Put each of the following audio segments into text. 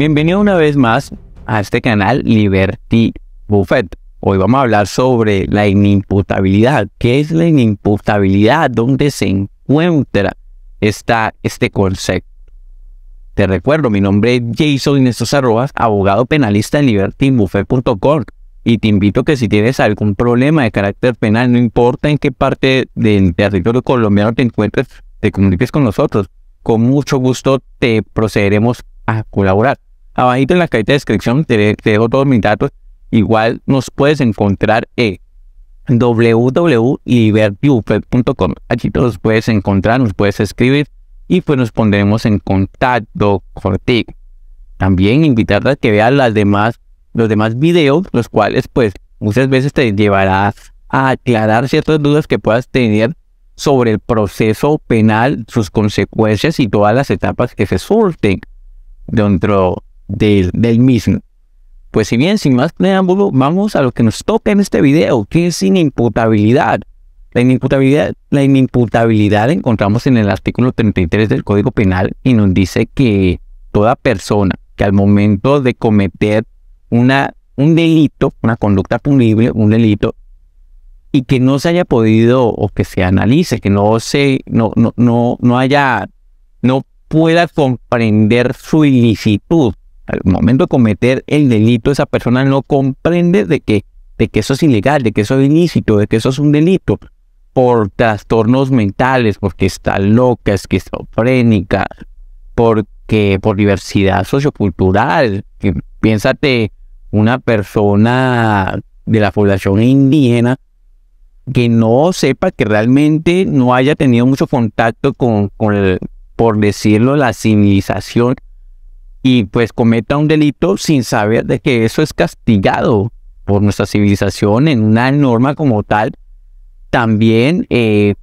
Bienvenido una vez más a este canal Liberty Buffet. Hoy vamos a hablar sobre la inimputabilidad. ¿Qué es la inimputabilidad? ¿Dónde se encuentra este concepto? Te recuerdo, mi nombre es Jason Inestos Arrobas, abogado penalista en libertybuffet.com y te invito que si tienes algún problema de carácter penal, no importa en qué parte del territorio colombiano te encuentres, te comuniques con nosotros. Con mucho gusto te procederemos a colaborar. Abajito en la cajita de descripción te, dejo todos mis datos. Igual nos puedes encontrar en www.libertybuffet.com. Aquí todos puedes encontrar, nos puedes escribir y pues nos pondremos en contacto ti También invitarte a que veas las demás, los demás videos, los cuales pues muchas veces te llevarás a aclarar ciertas dudas que puedas tener sobre el proceso penal, sus consecuencias y todas las etapas que se surten dentro del, mismo. Pues si bien, sin más preámbulo, vamos a lo que nos toca en este video, que es inimputabilidad. La inimputabilidad, la inimputabilidad encontramos en el artículo 33 del Código Penal y nos dice que toda persona que al momento de cometer una, un delito, una conducta punible, un delito, y que no se haya podido o que se analice, que no se, no, no, no, no haya, no pueda comprender su ilicitud al momento de cometer el delito, esa persona no comprende de que, de que eso es ilegal, de que eso es ilícito, de que eso es un delito por trastornos mentales, porque está loca, esquizofrénica, porque por diversidad sociocultural. piénsate, una persona de la población indígena que no sepa que realmente no haya tenido mucho contacto con, por decirlo, la civilización y pues cometa un delito sin saber de que eso es castigado por nuestra civilización en una norma como tal. También eh,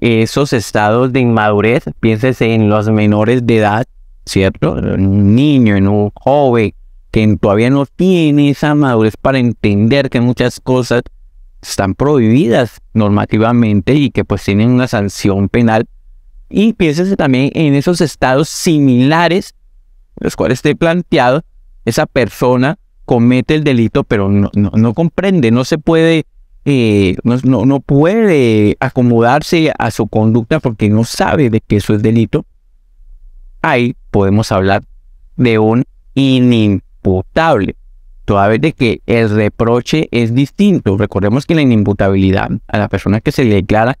esos estados de inmadurez, piénsese en los menores de edad, ¿cierto? Un niño, en un joven que todavía no tiene esa madurez para entender que muchas cosas están prohibidas normativamente y que pues tienen una sanción penal. Y piénsese también en esos estados similares los cuales esté planteado, esa persona comete el delito, pero no, comprende, no se puede, eh, no, no, puede acomodarse a su conducta porque no sabe de que eso es delito, ahí podemos hablar de un inimputable. Toda vez de que el reproche es distinto. Recordemos que la inimputabilidad a la persona que se le declara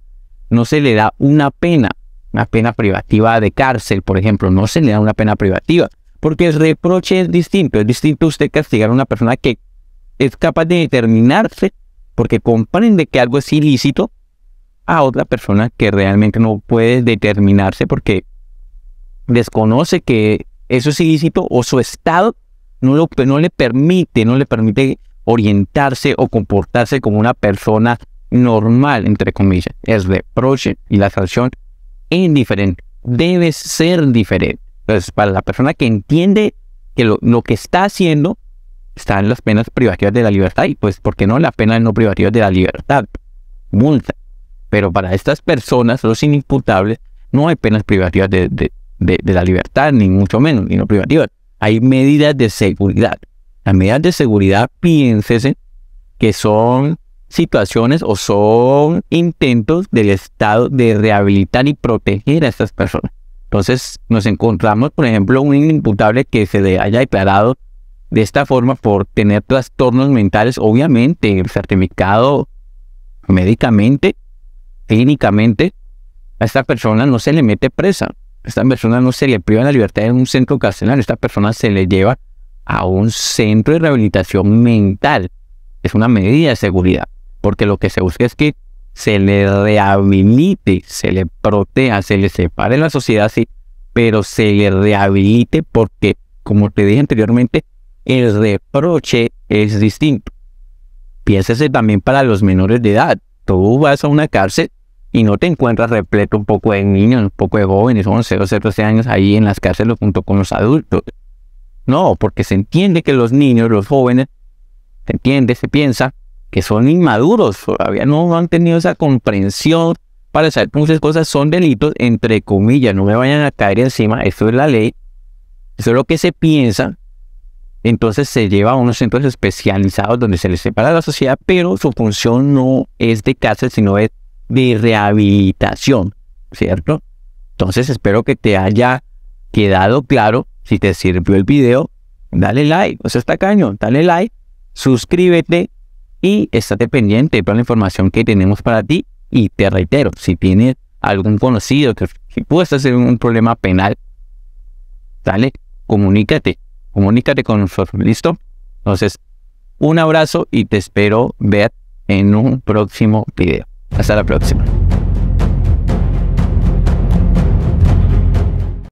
no se le da una pena, una pena privativa de cárcel, por ejemplo, no se le da una pena privativa, porque el reproche es distinto. Es distinto usted castigar a una persona que es capaz de determinarse porque comprende que algo es ilícito a otra persona que realmente no puede determinarse porque desconoce que eso es ilícito o su estado no, le permite, no le permite orientarse o comportarse como una persona normal, entre comillas. Es reproche y la sanción es diferente. Debe ser diferente para la persona que entiende que lo, que está haciendo están las penas privativas de la libertad y pues, ¿por qué no la pena no privativas de la libertad? Multa. Pero para estas personas, los inimputables, no hay penas privativas de, la libertad, ni mucho menos, ni no privativas. Hay medidas de seguridad. Las medidas de seguridad, piénsese que son situaciones o son intentos del Estado de rehabilitar y proteger a estas personas. Entonces nos encontramos, por ejemplo, un imputable que se le haya declarado de esta forma por tener trastornos mentales, obviamente certificado médicamente, clínicamente, a esta persona no se le mete presa. esta persona no se le priva la libertad en un centro carcelario. esta persona se le lleva a un centro de rehabilitación mental. Es una medida de seguridad. Porque lo que se busca es que se le rehabilite, se le proteja, se le separe la sociedad, sí, pero se le rehabilite porque, como te dije anteriormente, el reproche es distinto. Piénsese también para los menores de edad. Tú vas a una cárcel y no te encuentras repleto un poco de niños, un poco de jóvenes, 11 o 13 años ahí en las cárceles junto con los adultos. No, porque se entiende que los niños, los jóvenes, se entiende, se piensa que son inmaduros, todavía no han tenido esa comprensión para saber muchas cosas son delitos, entre comillas, no me vayan a caer encima, eso es la ley, eso es lo que se piensa, entonces se lleva a unos centros especializados donde se les separa la sociedad, pero su función no es de cárcel, sino es de rehabilitación, ¿cierto? Entonces espero que te haya quedado claro, si te sirvió el video, dale like, o sea, está cañón, dale like, suscríbete, y estate pendiente de toda la información que tenemos para ti. Y te reitero, si tienes algún conocido que, pueda ser un problema penal, dale, comunícate, comunícate con nosotros, ¿listo? Entonces, un abrazo y te espero ver en un próximo video. Hasta la próxima.